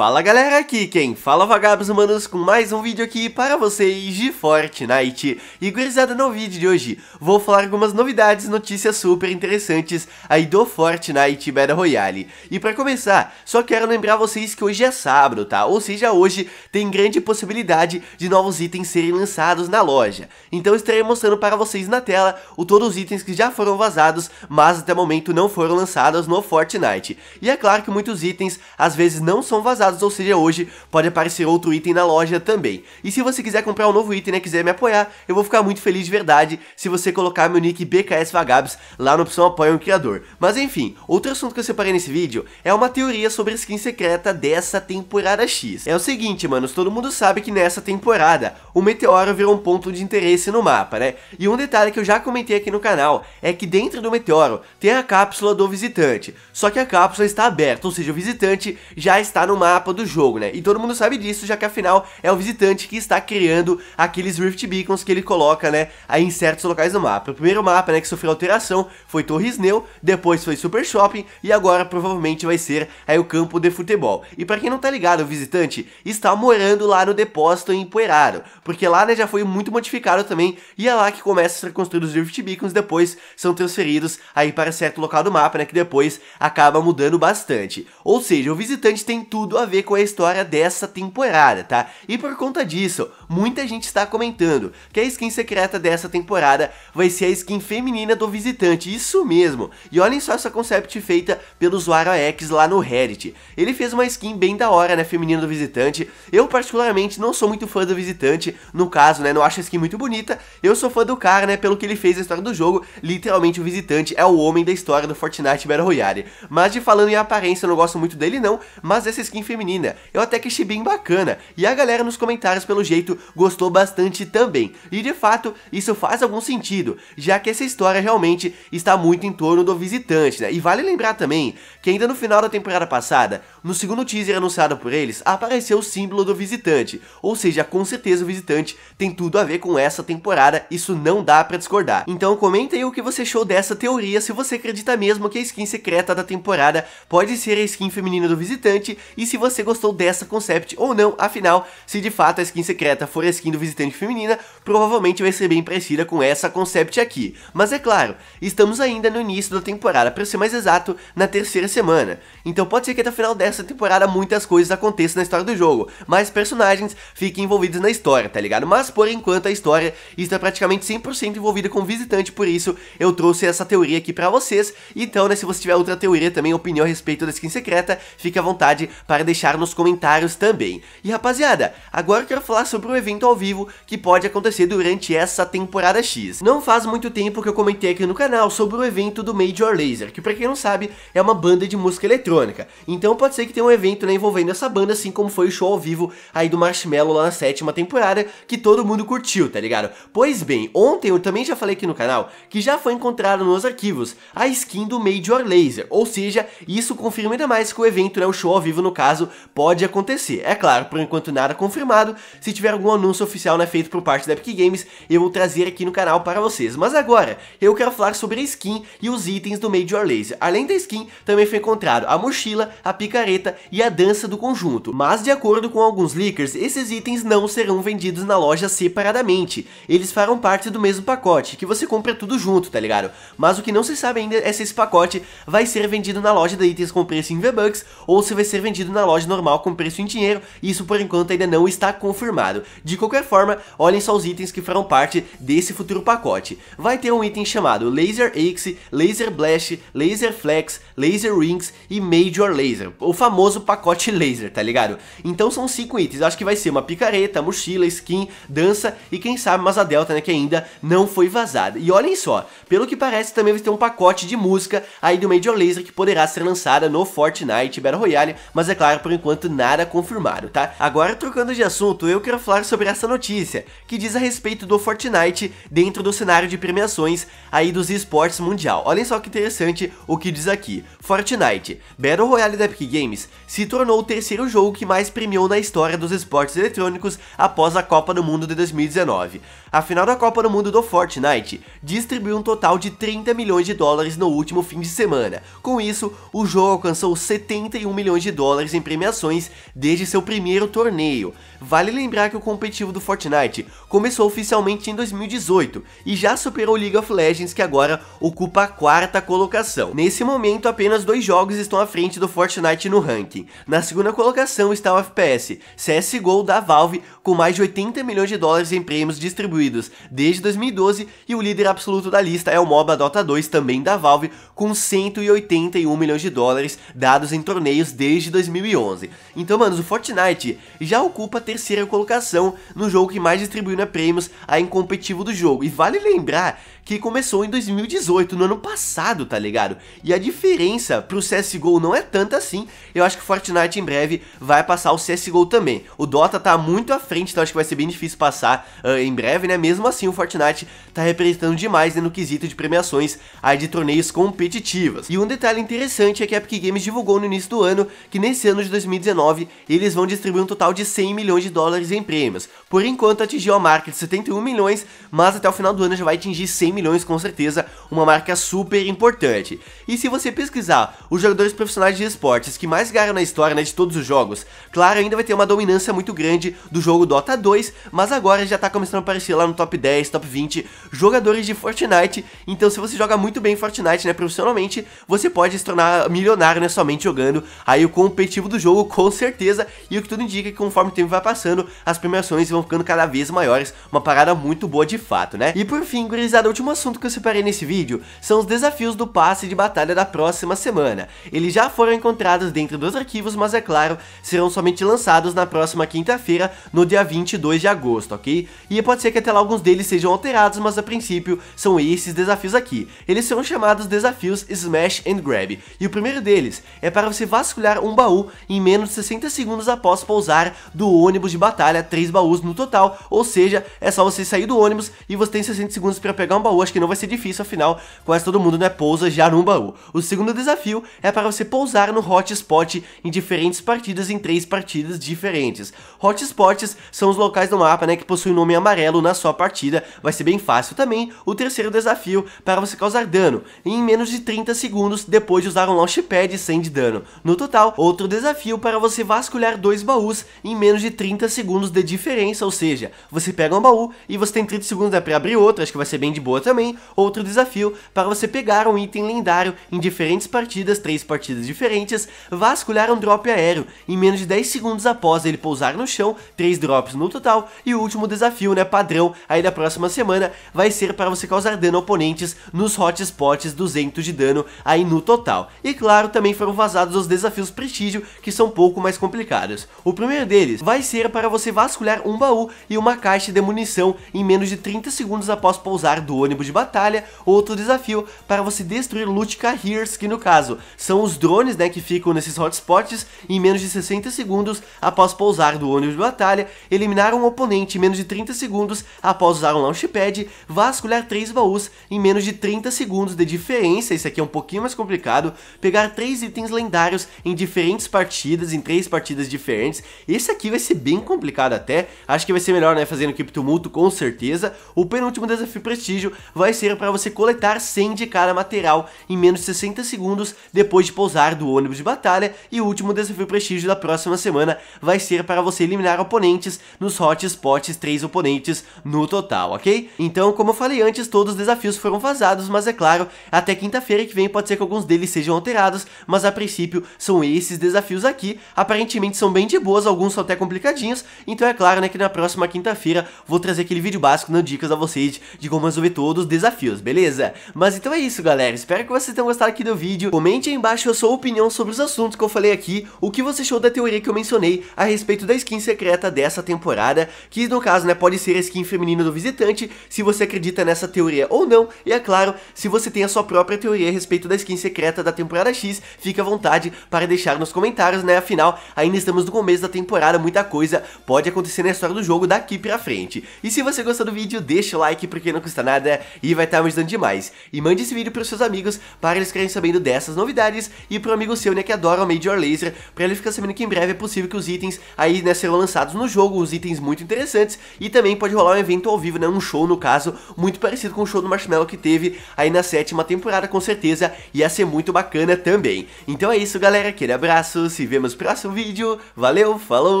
Fala galera, aqui quem fala é Vagabos Humanos com mais um vídeo aqui para vocês de Fortnite. E gurizada, no vídeo de hoje vou falar algumas novidades notícias super interessantes aí do Fortnite Battle Royale. E para começar, só quero lembrar vocês que hoje é sábado, tá? Ou seja, hoje tem grande possibilidade de novos itens serem lançados na loja. Então estarei mostrando para vocês na tela o todos os itens que já foram vazados, mas até o momento não foram lançados no Fortnite. E é claro que muitos itens às vezes não são vazados ou seja, hoje pode aparecer outro item na loja também. E se você quiser comprar um novo item e né, quiser me apoiar, eu vou ficar muito feliz de verdade se você colocar meu nick BKS Vagabs lá na opção Apoia um Criador. Mas enfim, outro assunto que eu separei nesse vídeo é uma teoria sobre a skin secreta dessa temporada X. É o seguinte, manos, todo mundo sabe que nessa temporada o meteoro virou um ponto de interesse no mapa, né? E um detalhe que eu já comentei aqui no canal é que dentro do meteoro tem a cápsula do visitante, só que a cápsula está aberta, ou seja, o visitante já está no mapa etapa do jogo, né? E todo mundo sabe disso, já que afinal é o visitante que está criando aqueles Rift Beacons que ele coloca, né, aí em certos locais do mapa. O primeiro mapa, né, que sofreu alteração foi Torres Neu, depois foi Super Shopping e agora provavelmente vai ser aí o campo de futebol. E para quem não tá ligado, o visitante está morando lá no depósito em Poeraro, porque lá, né, já foi muito modificado também e é lá que começa a ser construído os Rift Beacons, depois são transferidos aí para certo local do mapa, né, que depois acaba mudando bastante. Ou seja, o visitante tem tudo a ver com a história dessa temporada, tá? E por conta disso, muita gente está comentando que a skin secreta dessa temporada vai ser a skin feminina do visitante, isso mesmo. E olhem só essa concept feita pelo usuário X lá no Reddit. Ele fez uma skin bem da hora, né, feminina do visitante. Eu particularmente não sou muito fã do visitante, no caso, né, não acho a skin muito bonita. Eu sou fã do cara, né, pelo que ele fez na história do jogo. Literalmente o visitante é o homem da história do Fortnite Battle Royale. Mas de falando em aparência, eu não gosto muito dele não, mas essa skin feminina. Eu até que achei bem bacana. E a galera nos comentários, pelo jeito, gostou bastante também. E de fato, isso faz algum sentido, já que essa história realmente está muito em torno do visitante, né? E vale lembrar também que ainda no final da temporada passada, no segundo teaser anunciado por eles, apareceu o símbolo do visitante, ou seja, com certeza o visitante tem tudo a ver com essa temporada, isso não dá pra discordar. Então comenta aí o que você achou dessa teoria, se você acredita mesmo que a skin secreta da temporada pode ser a skin feminina do visitante, e se você gostou dessa concept ou não, afinal, se de fato a skin secreta for a skin do visitante feminina, provavelmente vai ser bem parecida com essa concept aqui. Mas é claro, estamos ainda no início da temporada, pra ser mais exato, na terceira semana. Então pode ser que até o final dessa essa temporada muitas coisas aconteçam na história do jogo, mais personagens fiquem envolvidos na história, tá ligado? Mas por enquanto a história está praticamente 100% envolvida com o visitante, por isso eu trouxe essa teoria aqui pra vocês. Então, né, se você tiver outra teoria também, opinião a respeito da skin secreta, fique à vontade para deixar nos comentários também. E rapaziada, agora eu quero falar sobre um evento ao vivo que pode acontecer durante essa temporada X. Não faz muito tempo que eu comentei aqui no canal sobre o evento do Major Laser, que pra quem não sabe, é uma banda de música eletrônica. Então pode ser que tem um evento né, envolvendo essa banda, assim como foi o show ao vivo aí do Marshmello lá na sétima temporada, que todo mundo curtiu, tá ligado? Pois bem, ontem eu também já falei aqui no canal que já foi encontrado nos arquivos a skin do Major Laser, ou seja, isso confirma ainda mais que o evento, né, o show ao vivo no caso, pode acontecer. É claro, por enquanto nada confirmado, se tiver algum anúncio oficial né, feito por parte da Epic Games, eu vou trazer aqui no canal para vocês. Mas agora, eu quero falar sobre a skin e os itens do Major Laser. Além da skin, também foi encontrado a mochila, a picareta, careta e a dança do conjunto. Mas de acordo com alguns leakers, esses itens não serão vendidos na loja separadamente. Eles farão parte do mesmo pacote, que você compra tudo junto, tá ligado? Mas o que não se sabe ainda é se esse pacote vai ser vendido na loja de itens com preço em V-Bucks ou se vai ser vendido na loja normal com preço em dinheiro, isso por enquanto ainda não está confirmado. De qualquer forma, olhem só os itens que farão parte desse futuro pacote. Vai ter um item chamado Laser Axe, Laser Blast, Laser Flex, Laser Rings e Major Laser, famoso pacote laser, tá ligado? Então são cinco itens, acho que vai ser uma picareta, mochila, skin, dança e quem sabe mais a Delta, né, que ainda não foi vazada. E olhem só, pelo que parece também vai ter um pacote de música aí do Major Laser que poderá ser lançada no Fortnite Battle Royale, mas é claro, por enquanto nada confirmado, tá? Agora trocando de assunto, eu quero falar sobre essa notícia, que diz a respeito do Fortnite dentro do cenário de premiações aí dos esportes mundial. Olhem só que interessante o que diz aqui. Fortnite, Battle Royale da Epic Games Games, se tornou o terceiro jogo que mais premiou na história dos esportes eletrônicos após a Copa do Mundo de 2019. A final da Copa do Mundo do Fortnite distribuiu um total de 30 milhões de dólares no último fim de semana. Com isso, o jogo alcançou 71 milhões de dólares em premiações desde seu primeiro torneio. Vale lembrar que o competitivo do Fortnite começou oficialmente em 2018 e já superou League of Legends, que agora ocupa a quarta colocação. Nesse momento, apenas dois jogos estão à frente do Fortnite no ranking. Na segunda colocação está o FPS, CSGO da Valve, com mais de 80 milhões de dólares em prêmios distribuídos desde 2012, e o líder absoluto da lista é o MOBA Dota 2, também da Valve, com 181 milhões de dólares dados em torneios desde 2011. Então, manos, o Fortnite já ocupa a terceira colocação no jogo que mais distribuiu né, prêmios a competitivo do jogo. E vale lembrar que começou em 2018, no ano passado, tá ligado? E a diferença pro CSGO não é tanta assim, eu acho que o Fortnite em breve vai passar o CSGO também. O Dota tá muito à frente, então acho que vai ser bem difícil passar uh, em breve, né? Mesmo assim, o Fortnite tá representando demais né, no quesito de premiações aí de torneios competitivas. E um detalhe interessante é que a Epic Games divulgou no início do ano que nesse ano de 2019 eles vão distribuir um total de 100 milhões de dólares em prêmios. Por enquanto atingiu a marca de 71 milhões, mas até o final do ano já vai atingir 100 milhões milhões com certeza uma marca super importante. E se você pesquisar os jogadores profissionais de esportes que mais ganharam na história né, de todos os jogos, claro, ainda vai ter uma dominância muito grande do jogo Dota 2, mas agora já tá começando a aparecer lá no top 10, top 20 jogadores de Fortnite. Então se você joga muito bem Fortnite né, profissionalmente, você pode se tornar milionário né, somente jogando aí o competitivo do jogo com certeza. E o que tudo indica é que conforme o tempo vai passando, as premiações vão ficando cada vez maiores. Uma parada muito boa de fato, né? E por fim, gurizada, a último assunto que eu separei nesse vídeo são os desafios do passe de batalha da próxima semana. Eles já foram encontrados dentro dos arquivos, mas é claro, serão somente lançados na próxima quinta-feira, no dia 22 de agosto, ok? E pode ser que até lá alguns deles sejam alterados, mas a princípio são esses desafios aqui. Eles são chamados desafios Smash and Grab, e o primeiro deles é para você vasculhar um baú em menos de 60 segundos após pousar do ônibus de batalha, 3 baús no total, ou seja, é só você sair do ônibus e você tem 60 segundos para pegar um baú baú acho que não vai ser difícil, afinal, quase todo mundo né, pousa já num baú. O segundo desafio é para você pousar no hotspot em diferentes partidas, em três partidas diferentes. Hotspots são os locais do mapa né, que possuem nome amarelo na sua partida, vai ser bem fácil também. O terceiro desafio para você causar dano em menos de 30 segundos depois de usar um launchpad sem de dano. No total, outro desafio para você vasculhar dois baús em menos de 30 segundos de diferença, ou seja, você pega um baú e você tem 30 segundos né, para abrir outro, acho que vai ser bem de boa também outro desafio para você pegar um item lendário em diferentes partidas, três partidas diferentes, vasculhar um drop aéreo em menos de 10 segundos após ele pousar no chão, três drops no total, e o último desafio, né, padrão, aí da próxima semana, vai ser para você causar dano a oponentes nos hotspots 200 de dano aí no total. E claro, também foram vazados os desafios prestígio, que são um pouco mais complicados. O primeiro deles vai ser para você vasculhar um baú e uma caixa de munição em menos de 30 segundos após pousar do ônibus de batalha, outro desafio para você destruir loot carriers, que no caso são os drones né, que ficam nesses hotspots em menos de 60 segundos após pousar do ônibus de batalha, eliminar um oponente em menos de 30 segundos após usar um launchpad, vasculhar 3 baús em menos de 30 segundos de diferença, isso aqui é um pouquinho mais complicado, pegar 3 itens lendários em diferentes partidas, em 3 partidas diferentes, esse aqui vai ser bem complicado até, acho que vai ser melhor né, fazendo Criptomuto com certeza, o penúltimo desafio prestígio vai ser para você coletar 100 de cada material em menos de 60 segundos depois de pousar do ônibus de batalha e o último desafio prestígio da próxima semana vai ser para você eliminar oponentes nos hotspots, 3 oponentes no total, ok? Então, como eu falei antes, todos os desafios foram vazados, mas é claro, até quinta-feira que vem pode ser que alguns deles sejam alterados, mas a princípio são esses desafios aqui, aparentemente são bem de boas, alguns são até complicadinhos, então é claro né, que na próxima quinta-feira vou trazer aquele vídeo básico dando dicas a vocês de como resolver todos todos os desafios, beleza? Mas então é isso, galera. Espero que vocês tenham gostado aqui do vídeo. Comente aí embaixo a sua opinião sobre os assuntos que eu falei aqui, o que você achou da teoria que eu mencionei a respeito da skin secreta dessa temporada, que no caso, né, pode ser a skin feminina do visitante, se você acredita nessa teoria ou não, e é claro, se você tem a sua própria teoria a respeito da skin secreta da temporada X, fica à vontade para deixar nos comentários, né, afinal, ainda estamos no começo da temporada, muita coisa pode acontecer na história do jogo daqui pra frente. E se você gostou do vídeo, deixa o like, porque não custa nada, e vai estar tá me ajudando demais. E mande esse vídeo para os seus amigos, para eles ficarem sabendo dessas novidades, e para o amigo seu, né, que adora o Major Laser, para ele ficar sabendo que em breve é possível que os itens aí, né, serão lançados no jogo, os itens muito interessantes, e também pode rolar um evento ao vivo, né, um show no caso, muito parecido com o show do Marshmallow que teve aí na sétima temporada, com certeza, ia ser muito bacana também. Então é isso, galera, aquele abraço, se vemos no próximo vídeo, valeu, falou,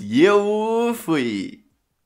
e eu fui!